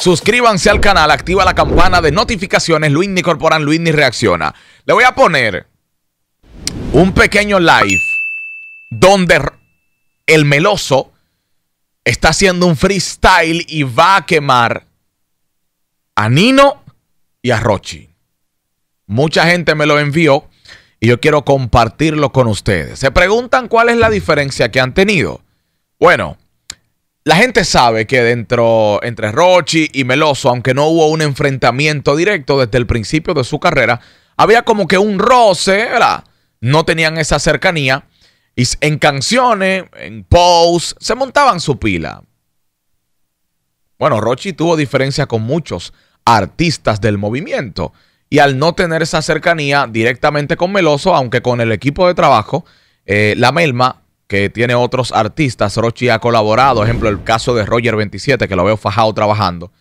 Suscríbanse al canal, activa la campana de notificaciones. Luis ni Corporan, Luis ni Reacciona. Le voy a poner un pequeño live donde el meloso está haciendo un freestyle y va a quemar a Nino y a Rochi. Mucha gente me lo envió y yo quiero compartirlo con ustedes. Se preguntan cuál es la diferencia que han tenido. Bueno, la gente sabe que dentro, entre Rochi y Meloso, aunque no hubo un enfrentamiento directo desde el principio de su carrera, había como que un roce, ¿verdad? No tenían esa cercanía. Y en canciones, en posts, se montaban su pila. Bueno, Rochi tuvo diferencia con muchos artistas del movimiento. Y al no tener esa cercanía directamente con Meloso, aunque con el equipo de trabajo, eh, la Melma que tiene otros artistas. Rochi ha colaborado, ejemplo, el caso de Roger 27, que lo veo fajado trabajando.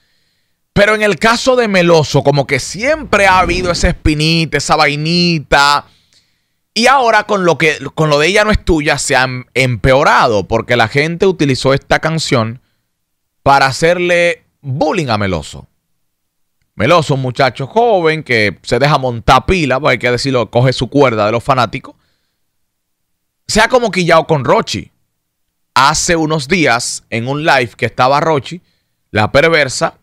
Pero en el caso de Meloso, como que siempre ha habido esa espinita, esa vainita. Y ahora con lo, que, con lo de ella no es tuya, se ha empeorado porque la gente utilizó esta canción para hacerle bullying a Meloso. Meloso, un muchacho joven que se deja montar pila, pues hay que decirlo, coge su cuerda de los fanáticos se ha como quillado con Rochi. Hace unos días, en un live que estaba Rochi, la perversa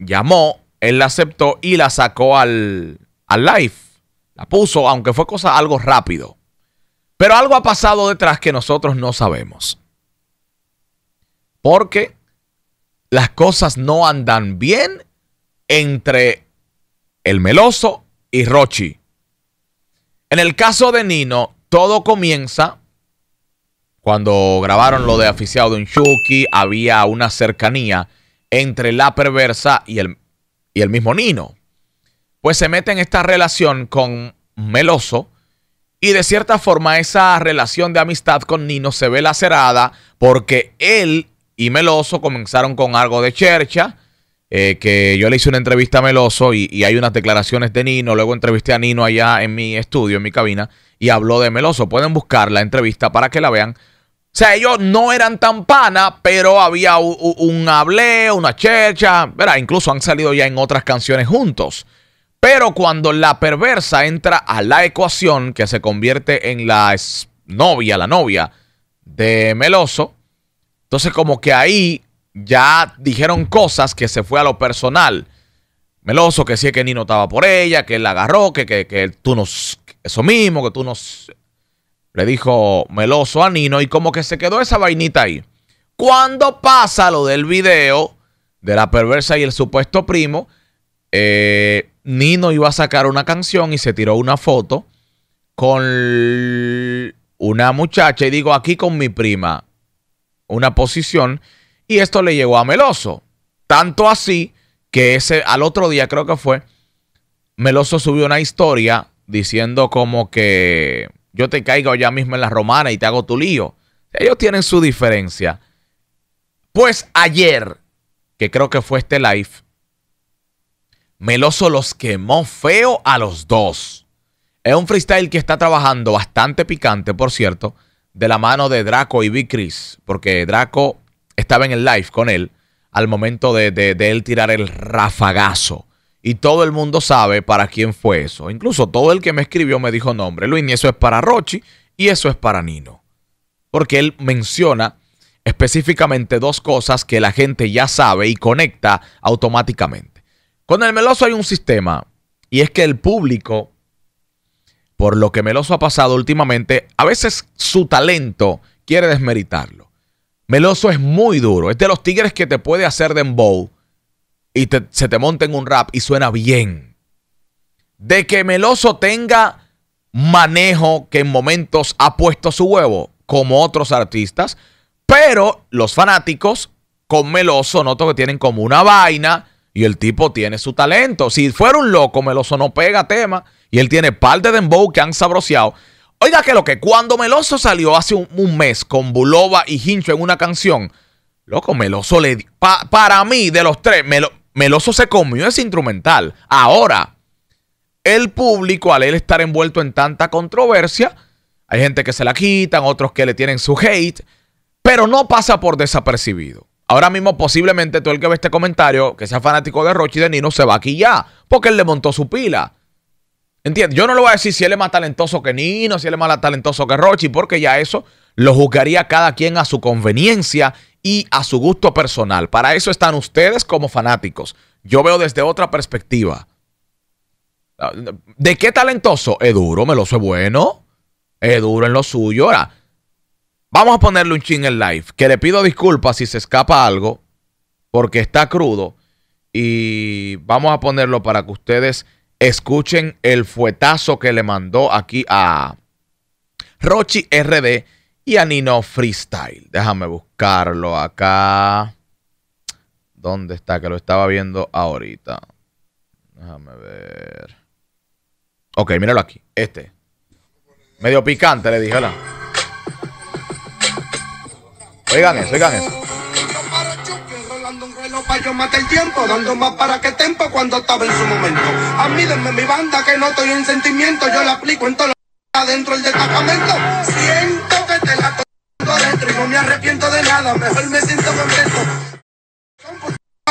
llamó, él la aceptó y la sacó al, al live. La puso, aunque fue cosa algo rápido. Pero algo ha pasado detrás que nosotros no sabemos. Porque las cosas no andan bien entre el Meloso y Rochi. En el caso de Nino, todo comienza cuando grabaron lo de aficiado de Unchuki, había una cercanía entre la perversa y el, y el mismo Nino. Pues se mete en esta relación con Meloso y de cierta forma esa relación de amistad con Nino se ve lacerada porque él y Meloso comenzaron con algo de chercha. Eh, que yo le hice una entrevista a Meloso y, y, hay unas declaraciones de Nino, luego entrevisté a Nino allá en mi estudio, en mi cabina, y habló de Meloso. Pueden buscar la entrevista para que la vean. O sea, ellos no eran tan pana, pero había un, hablé, una checha. Verá, incluso han salido ya en otras canciones juntos. Pero cuando la perversa entra a la ecuación, que se convierte en la novia, la novia de Meloso, entonces como que ahí ya dijeron cosas que se fue a lo personal meloso, que sí, que Nino estaba por ella, que él la agarró, que, que, tú nos... Eso mismo, que tú nos... Le dijo meloso a Nino y como que se quedó esa vainita ahí. Cuando pasa lo del video de la perversa y el supuesto primo, eh, Nino iba a sacar una canción y se tiró una foto con una muchacha y digo aquí con mi prima una posición y esto le llegó a Meloso. Tanto así que ese, al otro día creo que fue, Meloso subió una historia diciendo como que yo te caigo ya mismo en la romana y te hago tu lío. Ellos tienen su diferencia. Pues ayer, que creo que fue este live, Meloso los quemó feo a los dos. Es un freestyle que está trabajando bastante picante, por cierto, de la mano de Draco y Big Chris, porque Draco estaba en el live con él al momento de, de, él tirar el rafagazo. Y todo el mundo sabe para quién fue eso. Incluso todo el que me escribió me dijo nombre. Luis, y eso es para Rochi y eso es para Nino. Porque él menciona específicamente dos cosas que la gente ya sabe y conecta automáticamente. Con el Meloso hay un sistema y es que el público, por lo que Meloso ha pasado últimamente, a veces su talento quiere desmeritarlo. Meloso es muy duro. Es de los tigres que te puede hacer dembow y se te monta en un rap y suena bien. De que Meloso tenga manejo que en momentos ha puesto su huevo, como otros artistas, pero los fanáticos con Meloso noto que tienen como una vaina y el tipo tiene su talento. Si fuera un loco, Meloso no pega tema y él tiene par de dembow que han sabroseado. Oiga, que lo que cuando Meloso salió hace un, mes con Bulova y Hincho en una canción, loco, Meloso le. para mí, de los tres, Meloso se comió ese instrumental. Ahora, el público, al él estar envuelto en tanta controversia, hay gente que se la quitan, otros que le tienen su hate, pero no pasa por desapercibido. Ahora mismo, posiblemente todo el que ve este comentario, que sea fanático de Rochi de Nino, se va aquí ya, porque él le montó su pila. ¿Entiendes? Yo no le voy a decir si él es más talentoso que Nino, si él es más talentoso que Rochi, porque ya eso lo juzgaría cada quien a su conveniencia y a su gusto personal. Para eso están ustedes como fanáticos. Yo veo desde otra perspectiva. ¿De qué talentoso? Es duro, lo sé bueno. Es duro en lo suyo. Ahora, vamos a ponerle un ching en live. Que le pido disculpas si se escapa algo, porque está crudo. Y vamos a ponerlo para que ustedes Escuchen el fuetazo que le mandó aquí a Rochi RD y a Nino Freestyle. Déjame buscarlo acá. ¿Dónde está? Que lo estaba viendo ahorita. Déjame ver. Ok, míralo aquí. Este. Medio picante, le dije, Oigan eso, oigan eso para yo matar el tiempo, dando más para que tempo cuando estaba en su momento. A mí mi banda que no estoy en sentimiento, yo la aplico en todo adentro el destacamento. Siento que te la toco adentro y no me arrepiento de nada, mejor me siento contento.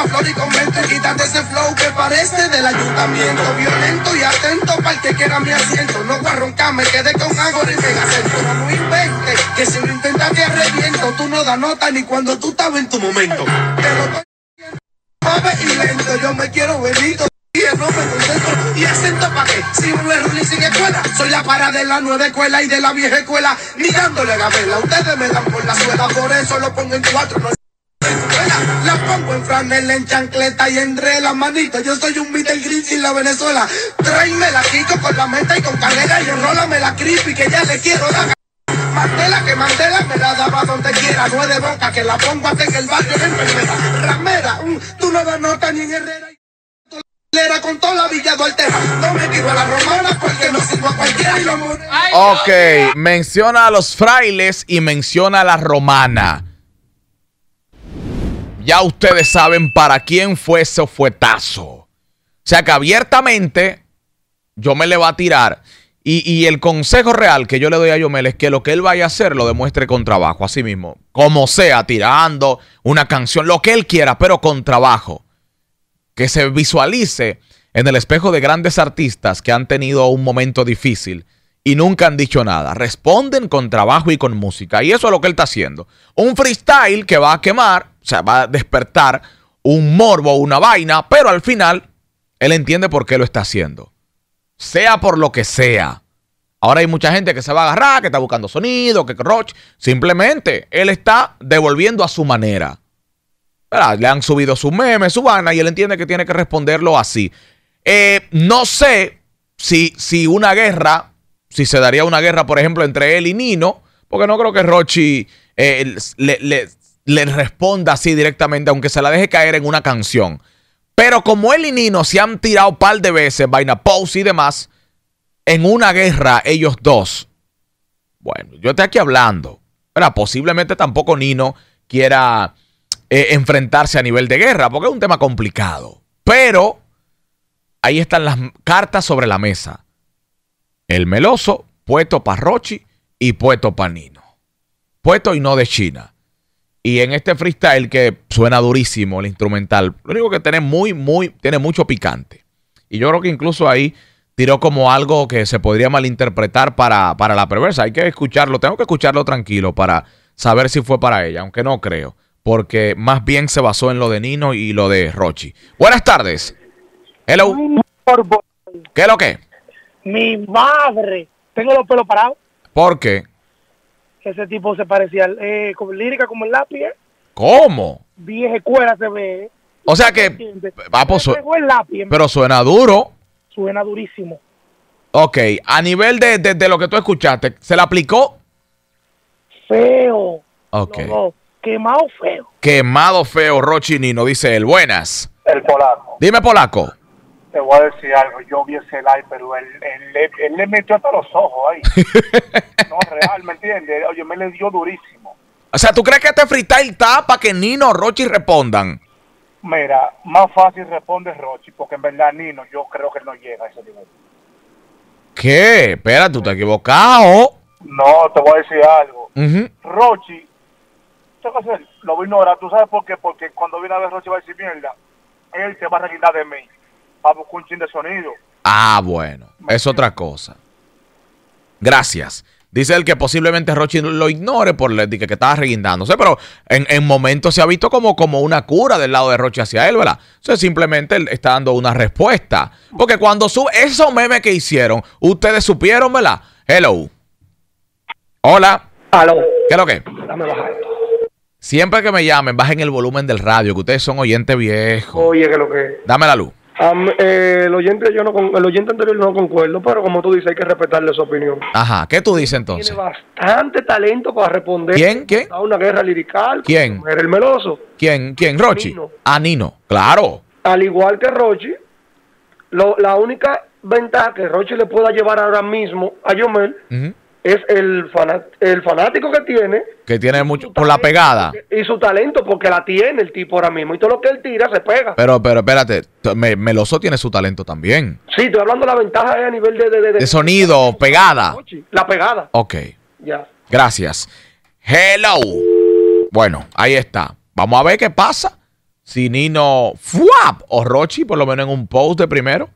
Flor y comento y quítate ese flow que parece del ayuntamiento Violento y atento para el que quiera mi asiento No guarronca, me quedé con agor y megacentro No, no inventes, que si lo intentas te arrepiento Tú no das nota ni cuando tú estabas en tu momento Pero y lento. Yo me quiero bendito no me concentro y acento pa' que si un error ni sin escuela soy la para de la nueva escuela y de la vieja escuela ni dándole gabela ustedes me dan por la suela por eso lo pongo en cuatro no la pongo en franela, en chancleta y entre las manito, Yo soy un y Gris y la Venezuela. Tráeme la Kiko con la menta y con carrera y enrólame la crispy que ya le quiero dar. Mantela que mantela me la daba donde quiera. No es de boca que la pongo hasta en el barrio de Herrera con toda Villa No me la romana cualquiera y lo Ok, menciona a los frailes y menciona a la romana. Ya ustedes saben para quién fue ese fuetazo. O sea que abiertamente yo me le va a tirar. Y, y, el consejo real que yo le doy a Yomel es que lo que él vaya a hacer lo demuestre con trabajo, así mismo. Como sea, tirando una canción, lo que él quiera, pero con trabajo que se visualice en el espejo de grandes artistas que han tenido un momento difícil y nunca han dicho nada. Responden con trabajo y con música. Y eso es lo que él está haciendo. Un freestyle que va a quemar, o sea, va a despertar un morbo, una vaina, pero al final él entiende por qué lo está haciendo. Sea por lo que sea. Ahora hay mucha gente que se va a agarrar, que está buscando sonido, que roche. Simplemente él está devolviendo a su manera le han subido sus memes, su bana y él entiende que tiene que responderlo así. Eh, no sé si, si una guerra, si se daría una guerra, por ejemplo, entre él y Nino, porque no creo que Rochi eh, le, responda así directamente, aunque se la deje caer en una canción. Pero como él y Nino se han tirado un par de veces, vaina pose y demás, en una guerra ellos dos. Bueno, yo estoy aquí hablando. posiblemente tampoco Nino quiera eh, enfrentarse a nivel de guerra, porque es un tema complicado. Pero ahí están las cartas sobre la mesa. El Meloso, Pueto Parrochi y Pueto Panino. Pueto y no de China. Y en este freestyle que suena durísimo, el instrumental, lo único que tiene muy, muy, tiene mucho picante. Y yo creo que incluso ahí tiró como algo que se podría malinterpretar para la perversa. Hay que escucharlo, tengo que escucharlo tranquilo para saber si fue para ella, aunque no creo porque más bien se basó en lo de Nino y lo de Rochi. Buenas tardes. Hello. ¿Qué es lo que? Mi madre. Tengo los pelos parados. ¿Por qué? Ese tipo se parecía eh, lírica como el lápiz. ¿eh? ¿Cómo? Vieja escuela se ve. ¿eh? O sea que. va pues, pero suena duro. Suena durísimo. Ok, a nivel de, lo que tú escuchaste, ¿se le aplicó? Feo. Ok. No, Quemado feo. Quemado feo, Rochi Nino, dice él. Buenas. El polaco. Dime, polaco. Te voy a decir algo. Yo vi ese live, pero él, él, le metió hasta los ojos ahí. no, real, ¿me entiendes? Oye, me le dio durísimo. O sea, ¿tú crees que este freestyle está para que Nino, Rochi respondan? Mira, más fácil responde Rochi, porque en verdad Nino, yo creo que no llega a ese nivel. ¿Qué? Espera, tú te has equivocado. No, te voy a decir algo. Rochi lo voy a ignorar. ¿Tú sabes por qué? Porque cuando viene a ver Roche va a decir mierda, él se va a reguindar de mí para buscar un chin de sonido. Ah, bueno. Es otra cosa. Gracias. Dice él que posiblemente Rochi lo ignore por le que, que estaba reguindándose, pero en, en, momentos se ha visto como, como una cura del lado de Rochi hacia él, ¿verdad? O sea, simplemente él está dando una respuesta. Porque cuando sube esos memes que hicieron, ustedes supieron, ¿verdad? Hello. Hola. ¿Qué es lo que? Dame bajar esto. Siempre que me llamen, bajen el volumen del radio, que ustedes son oyentes viejos. Oye, que lo que. Dame la luz. Eh, el, oyente yo no con, el oyente anterior no concuerdo, pero como tú dices, hay que respetarle su opinión. Ajá, ¿qué tú dices entonces? Tiene bastante talento para responder ¿Quién? ¿Quién? a una guerra lirical. ¿Quién? Era el meloso. ¿Quién? ¿Quién? ¿Rochi? Anino. Ah, Nino, claro. Al igual que Rochi, la única ventaja que Rochi le pueda llevar ahora mismo a Yomel es el, el fanático que tiene. Que tiene mucho, por la pegada. Y su talento, porque la tiene el tipo ahora mismo. Y todo lo que él tira se pega. Pero, pero espérate, Meloso tiene su talento también. Sí, estoy hablando de la ventaja a nivel de... De, sonido, pegada. La pegada. Ok. Ya. Gracias. Hello. Bueno, ahí está. Vamos a ver qué pasa. Si Nino Fuap o Rochi, por lo menos en un post de primero.